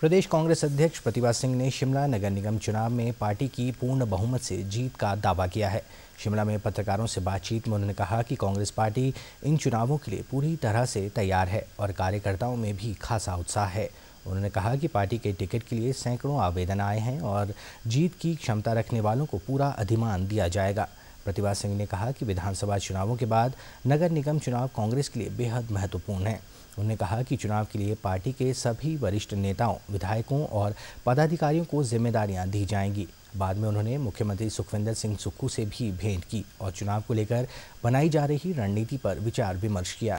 प्रदेश कांग्रेस अध्यक्ष प्रतिभा सिंह ने शिमला नगर निगम चुनाव में पार्टी की पूर्ण बहुमत से जीत का दावा किया है शिमला में पत्रकारों से बातचीत में उन्होंने कहा कि कांग्रेस पार्टी इन चुनावों के लिए पूरी तरह से तैयार है और कार्यकर्ताओं में भी खासा उत्साह है उन्होंने कहा कि पार्टी के टिकट के लिए सैकड़ों आवेदन आए हैं और जीत की क्षमता रखने वालों को पूरा अधिमान दिया जाएगा प्रतिभा सिंह ने कहा कि विधानसभा चुनावों के बाद नगर निगम चुनाव कांग्रेस के लिए बेहद महत्वपूर्ण है उन्होंने कहा कि चुनाव के लिए पार्टी के सभी वरिष्ठ नेताओं विधायकों और पदाधिकारियों को जिम्मेदारियां दी जाएंगी बाद में उन्होंने मुख्यमंत्री सुखविंदर सिंह सुक्खू से भी भेंट की और चुनाव को लेकर बनाई जा रही रणनीति पर विचार विमर्श किया